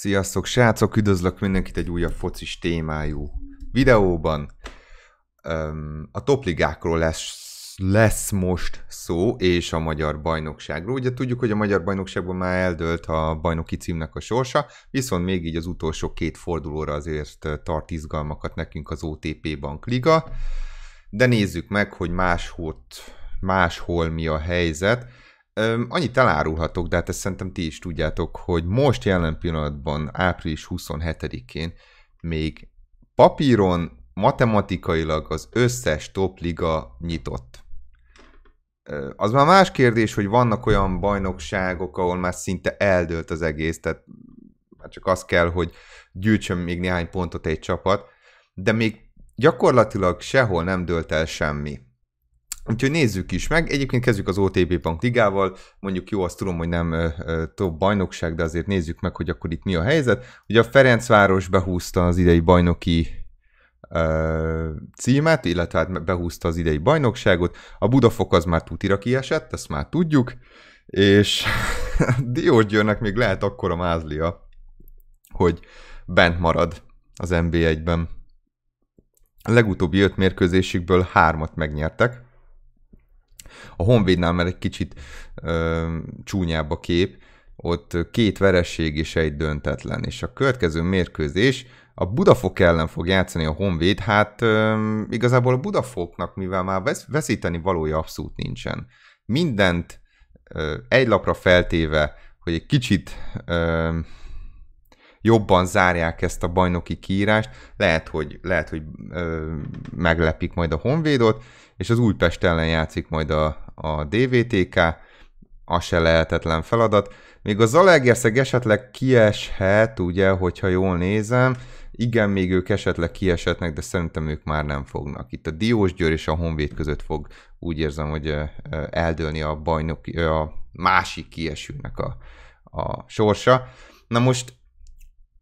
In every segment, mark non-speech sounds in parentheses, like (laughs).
Sziasztok, srácok! Üdvözlök mindenkit egy újabb focis témájú videóban. A topligákról lesz, lesz most szó, és a magyar bajnokságról. Ugye tudjuk, hogy a magyar bajnokságban már eldőlt a bajnoki címnek a sorsa, viszont még így az utolsó két fordulóra azért tart izgalmakat nekünk az OTP Bank Liga. De nézzük meg, hogy máshol, máshol mi a helyzet annyit elárulhatok, de hát ezt szerintem ti is tudjátok, hogy most jelen pillanatban, április 27-én még papíron, matematikailag az összes top liga nyitott. Az már más kérdés, hogy vannak olyan bajnokságok, ahol már szinte eldőlt az egész, tehát már csak az kell, hogy gyűjtsön még néhány pontot egy csapat, de még gyakorlatilag sehol nem dőlt el semmi. Úgyhogy nézzük is meg. Egyébként kezdjük az OTB Bank ligával. Mondjuk jó, azt tudom, hogy nem több top bajnokság, de azért nézzük meg, hogy akkor itt mi a helyzet. Ugye a Ferencváros behúzta az idei bajnoki ö, címet, illetve hát behúzta az idei bajnokságot. A Budafok az már tutira kiesett, ezt már tudjuk. És (laughs) Diógyőrnek még lehet akkora mázlia, hogy bent marad az NB1-ben. A legutóbbi öt mérkőzésükből hármat megnyertek, a Honvédnál már egy kicsit ö, csúnyább a kép, ott két veresség és egy döntetlen, és a következő mérkőzés a Budafok ellen fog játszani a Honvéd, hát ö, igazából a Budafoknak, mivel már veszíteni valója abszolút nincsen. Mindent ö, egy lapra feltéve, hogy egy kicsit ö, jobban zárják ezt a bajnoki kiírást, lehet, hogy, lehet, hogy ö, meglepik majd a Honvédot, és az Újpest ellen játszik majd a, a DVTK, az se lehetetlen feladat. Még a Zalaegerszeg esetleg kieshet, ugye, hogyha jól nézem, igen, még ők esetleg kiesetnek, de szerintem ők már nem fognak. Itt a Diós Győr és a Honvéd között fog úgy érzem, hogy eldőlni a bajnok, a másik kiesőnek a, a sorsa. Na most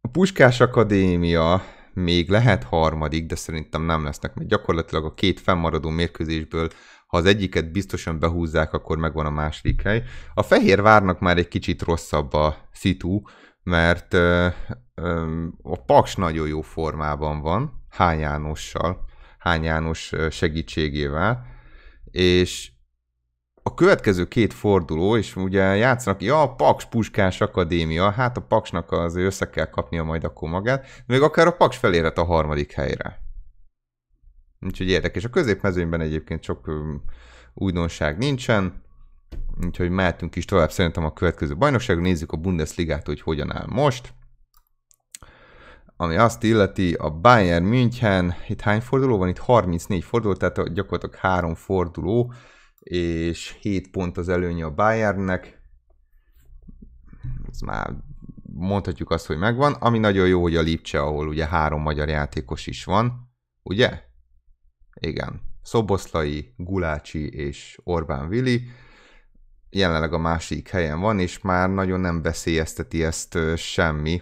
a Puskás Akadémia még lehet harmadik, de szerintem nem lesznek, mert gyakorlatilag a két fennmaradó mérkőzésből ha az egyiket biztosan behúzzák, akkor megvan a második hely. A fehér várnak már egy kicsit rosszabb a szitu, mert ö, ö, a Paks nagyon jó formában van, Hány Jánossal, Hány János segítségével, és a következő két forduló, és ugye játszanak, ja, a Paks Puskás Akadémia, hát a Paksnak az össze kell kapnia majd akkor magát, még akár a Paks felérhet a harmadik helyre. Úgyhogy érdekes. A középmezőnyben egyébként sok újdonság nincsen, úgyhogy mehetünk is tovább szerintem a következő bajnokságra, nézzük a Bundesligát, hogy hogyan áll most. Ami azt illeti, a Bayern München, itt hány forduló van? Itt 34 forduló, tehát gyakorlatilag három forduló és 7 pont az előnye a Bayernnek. Ez már mondhatjuk azt, hogy megvan. Ami nagyon jó, hogy a Lipcse, ahol ugye három magyar játékos is van, ugye? Igen. Szoboszlai, Gulácsi és Orbán Vili jelenleg a másik helyen van, és már nagyon nem veszélyezteti ezt semmi,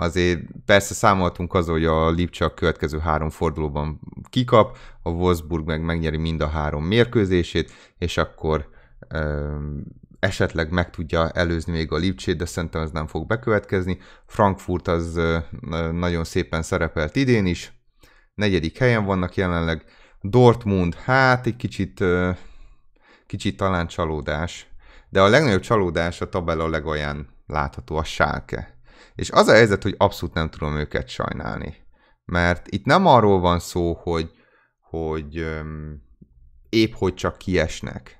azért persze számoltunk az, hogy a Lipcsa a következő három fordulóban kikap, a Wolfsburg meg megnyeri mind a három mérkőzését, és akkor ö, esetleg meg tudja előzni még a Lipcsét, de szerintem ez nem fog bekövetkezni. Frankfurt az ö, nagyon szépen szerepelt idén is, negyedik helyen vannak jelenleg, Dortmund, hát egy kicsit, ö, kicsit talán csalódás, de a legnagyobb csalódás a tabella legalján látható a Schalke és az a helyzet, hogy abszolút nem tudom őket sajnálni. Mert itt nem arról van szó, hogy, hogy öm, épp hogy csak kiesnek.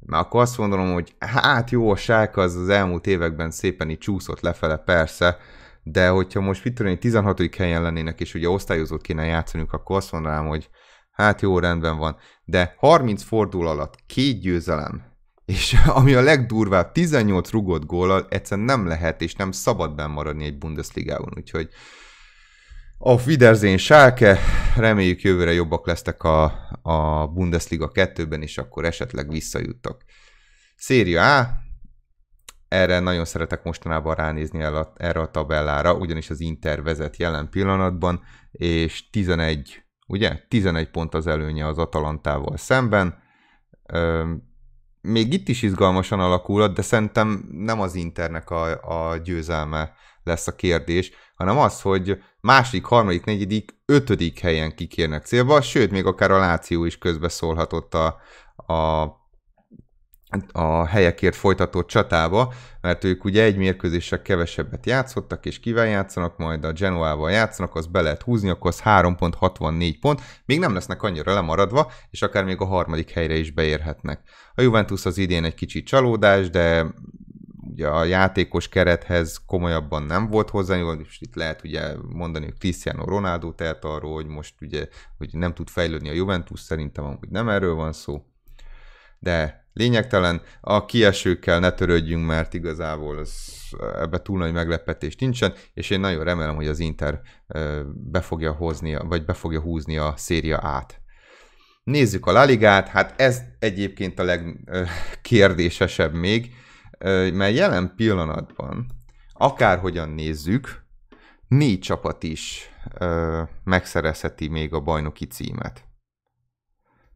Mert akkor azt mondom, hogy hát jó, a sárka az az elmúlt években szépen így csúszott lefele, persze, de hogyha most mit tudom, 16. helyen lennének, és ugye osztályozót kéne játszaniuk, akkor azt mondanám, hogy hát jó, rendben van. De 30 fordul alatt két győzelem, és (laughs) ami a legdurvább, 18 rugott góllal egyszerűen nem lehet és nem szabad maradni egy Bundesligában, úgyhogy a fiderzén sálke, reméljük jövőre jobbak lesztek a, a Bundesliga 2-ben, és akkor esetleg visszajuttak. Széria A, erre nagyon szeretek mostanában ránézni el a, erre a tabellára, ugyanis az Inter vezet jelen pillanatban, és 11, ugye? 11 pont az előnye az Atalantával szemben. Üm, még itt is izgalmasan alakul, de szerintem nem az Internek a, a győzelme lesz a kérdés, hanem az, hogy második, harmadik, negyedik, ötödik helyen kikérnek célba, sőt, még akár a Láció is közbeszólhatott a, a a helyekért folytatott csatába, mert ők ugye egy mérkőzéssel kevesebbet játszottak, és kivel játszanak, majd a Genoával játszanak, az be lehet húzni, akkor az 3.64 pont, még nem lesznek annyira lemaradva, és akár még a harmadik helyre is beérhetnek. A Juventus az idén egy kicsi csalódás, de ugye a játékos kerethez komolyabban nem volt hozzá, és itt lehet ugye mondani, hogy Cristiano Ronaldo telt arról, hogy most ugye hogy nem tud fejlődni a Juventus, szerintem amúgy nem erről van szó, de lényegtelen, a kiesőkkel ne törődjünk, mert igazából az, ebbe túl nagy meglepetés nincsen, és én nagyon remélem, hogy az Inter be fogja hozni, vagy be fogja húzni a széria át. Nézzük a Laligát, hát ez egyébként a legkérdésesebb még, mert jelen pillanatban, akárhogyan nézzük, négy csapat is megszerezheti még a bajnoki címet.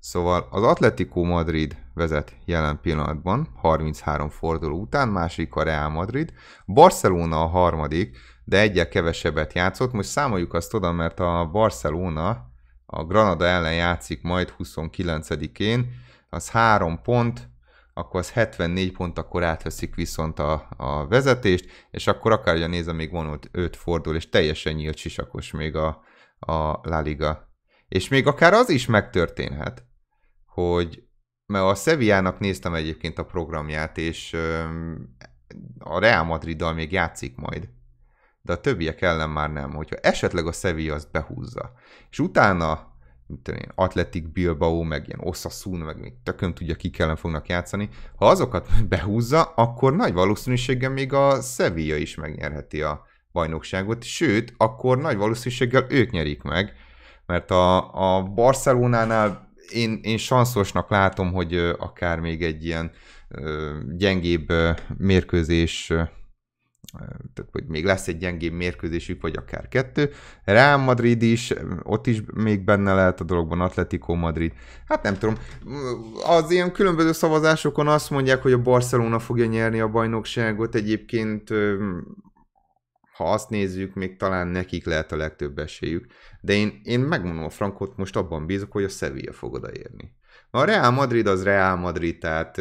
Szóval az Atletico Madrid vezet jelen pillanatban, 33 forduló után, másik a Real Madrid, Barcelona a harmadik, de egyel kevesebbet játszott, most számoljuk azt oda, mert a Barcelona a Granada ellen játszik majd 29-én, az 3 pont, akkor az 74 pont, akkor átveszik viszont a, a vezetést, és akkor akárja nézem, még van ott 5 fordul, és teljesen nyílt sisakos még a, a La Liga. És még akár az is megtörténhet, hogy mert a Sevillának néztem egyébként a programját, és a Real Madriddal még játszik majd, de a többiek ellen már nem. Hogyha esetleg a Sevilla azt behúzza, és utána mint én, Atletic Bilbao, meg ilyen Osasun, meg még tököm tudja, ki ellen fognak játszani, ha azokat (laughs) behúzza, akkor nagy valószínűséggel még a Sevilla is megnyerheti a bajnokságot, sőt, akkor nagy valószínűséggel ők nyerik meg, mert a, a Barcelonánál én, én sanszosnak látom, hogy akár még egy ilyen gyengébb mérkőzés, tehát hogy még lesz egy gyengébb mérkőzésük, vagy akár kettő. Real Madrid is, ott is még benne lehet a dologban, Atletico Madrid. Hát nem tudom, az ilyen különböző szavazásokon azt mondják, hogy a Barcelona fogja nyerni a bajnokságot, egyébként ha azt nézzük, még talán nekik lehet a legtöbb esélyük. De én, én megmondom a Frankot, most abban bízok, hogy a Sevilla fog odaérni. A Real Madrid az Real Madrid, tehát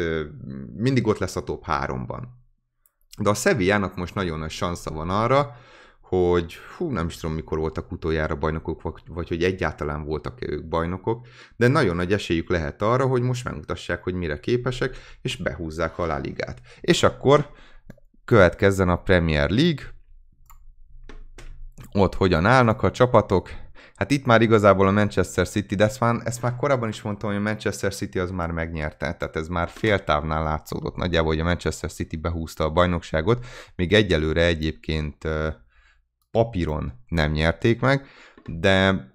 mindig ott lesz a top háromban. De a Sevillának most nagyon nagy sansza van arra, hogy hú, nem is tudom, mikor voltak utoljára bajnokok, vagy, vagy hogy egyáltalán voltak-e ők bajnokok, de nagyon nagy esélyük lehet arra, hogy most megmutassák, hogy mire képesek, és behúzzák a La Ligát. És akkor következzen a Premier League, ott hogyan állnak a csapatok. Hát itt már igazából a Manchester City, de ezt már, ezt már korábban is mondtam, hogy a Manchester City az már megnyerte, tehát ez már fél távnál látszódott nagyjából, hogy a Manchester City behúzta a bajnokságot, még egyelőre egyébként papíron nem nyerték meg, de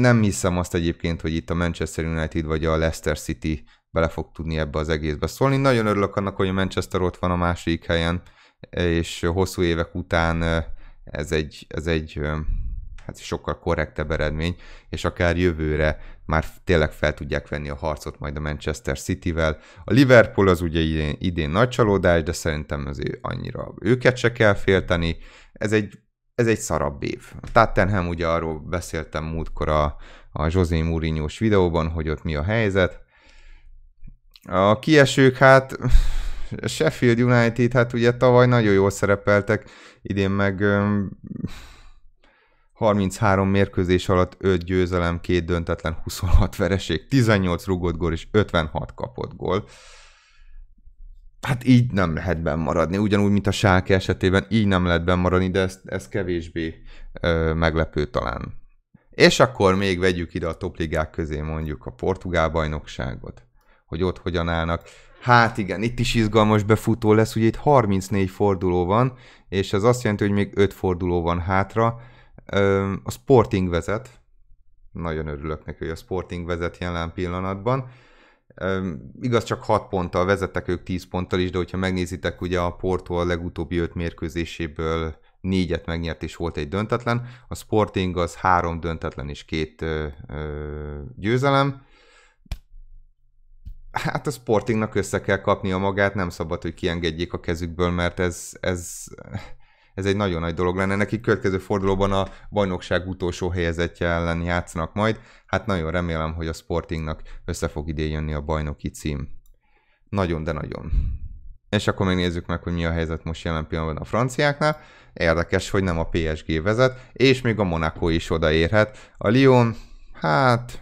nem hiszem azt egyébként, hogy itt a Manchester United vagy a Leicester City bele fog tudni ebbe az egészbe szólni. Nagyon örülök annak, hogy a Manchester ott van a másik helyen, és hosszú évek után ez egy, ez egy hát sokkal korrektebb eredmény, és akár jövőre már tényleg fel tudják venni a harcot majd a Manchester City-vel. A Liverpool az ugye idén, idén nagy csalódás, de szerintem azért annyira őket se kell félteni. Ez egy, ez egy szarabb év. A Tottenham ugye arról beszéltem múltkor a, a José mourinho videóban, hogy ott mi a helyzet. A kiesők hát a Sheffield United, hát ugye tavaly nagyon jól szerepeltek, idén meg 33 mérkőzés alatt 5 győzelem, 2 döntetlen, 26 vereség, 18 rugott gól és 56 kapott gól. Hát így nem lehet maradni, ugyanúgy, mint a Sáke esetében, így nem lehet maradni, de ez, ez kevésbé ö, meglepő talán. És akkor még vegyük ide a topligák közé mondjuk a portugál bajnokságot, hogy ott hogyan állnak. Hát igen, itt is izgalmas befutó lesz, ugye itt 34 forduló van, és ez azt jelenti, hogy még 5 forduló van hátra. A Sporting vezet, nagyon örülök neki, hogy a Sporting vezet jelen pillanatban. Igaz, csak 6 ponttal vezettek ők 10 ponttal is, de hogyha megnézitek, ugye a Porto a legutóbbi 5 mérkőzéséből négyet megnyert, és volt egy döntetlen. A Sporting az három döntetlen és két ö, ö, győzelem Hát a Sportingnak össze kell kapnia magát, nem szabad, hogy kiengedjék a kezükből, mert ez, ez, ez egy nagyon nagy dolog lenne. Nekik következő fordulóban a bajnokság utolsó helyezetje ellen játszanak majd. Hát nagyon remélem, hogy a Sportingnak össze fog idén jönni a bajnoki cím. Nagyon, de nagyon. És akkor még nézzük meg, hogy mi a helyzet most jelen pillanatban a franciáknál. Érdekes, hogy nem a PSG vezet, és még a Monaco is odaérhet. A Lyon, hát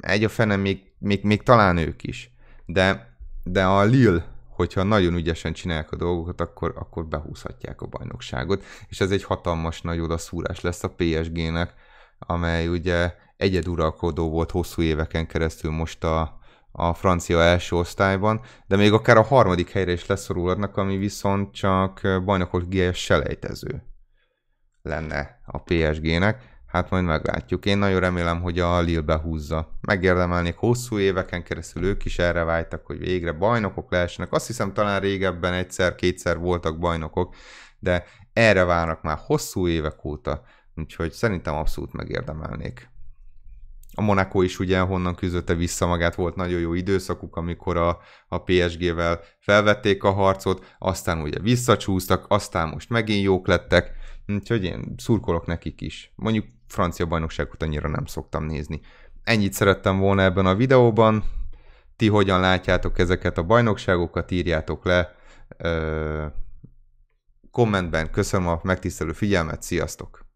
egy a fene még még, még talán ők is. De, de a Lil, hogyha nagyon ügyesen csinálják a dolgokat, akkor, akkor behúzhatják a bajnokságot, és ez egy hatalmas nagy odaszúrás lesz a PSG-nek, amely ugye egyeduralkodó volt hosszú éveken keresztül most a, a francia első osztályban, de még akár a harmadik helyre is leszorulhatnak, ami viszont csak bajnokok selejtező lenne a PSG-nek Hát majd meglátjuk. Én nagyon remélem, hogy a Lille behúzza. Megérdemelnék hosszú éveken keresztül ők is erre vágytak, hogy végre bajnokok lehessenek. Azt hiszem talán régebben egyszer-kétszer voltak bajnokok, de erre várnak már hosszú évek óta. Úgyhogy szerintem abszolút megérdemelnék. A Monaco is ugye honnan küzdötte vissza magát, volt nagyon jó időszakuk, amikor a, a PSG-vel felvették a harcot, aztán ugye visszacsúsztak, aztán most megint jók lettek, úgyhogy én szurkolok nekik is. Mondjuk francia bajnokságot annyira nem szoktam nézni. Ennyit szerettem volna ebben a videóban. Ti hogyan látjátok ezeket a bajnokságokat, írjátok le ö, kommentben. Köszönöm a megtisztelő figyelmet, sziasztok!